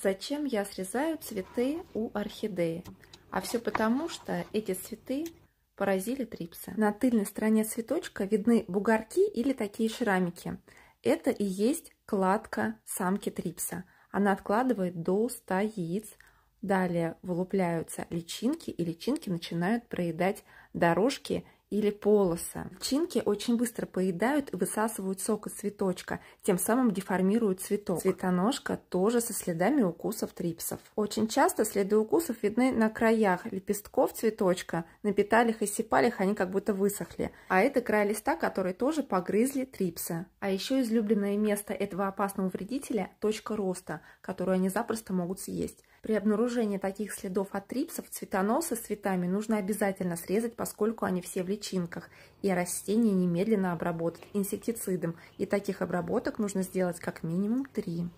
Зачем я срезаю цветы у орхидеи? А все потому, что эти цветы поразили трипсы. На тыльной стороне цветочка видны бугорки или такие шрамики. Это и есть кладка самки трипса. Она откладывает до 100 яиц. Далее вылупляются личинки, и личинки начинают проедать дорожки или полоса. Чинки очень быстро поедают и высасывают сок из цветочка, тем самым деформируют цветок. Цветоножка тоже со следами укусов трипсов. Очень часто следы укусов видны на краях лепестков цветочка, на петалях и сипалях они как будто высохли. А это край листа, который тоже погрызли трипсы. А еще излюбленное место этого опасного вредителя – точка роста, которую они запросто могут съесть. При обнаружении таких следов от трипсов цветоносы с цветами нужно обязательно срезать, поскольку они все в личинках, и растение немедленно обработать инсектицидом, и таких обработок нужно сделать как минимум три.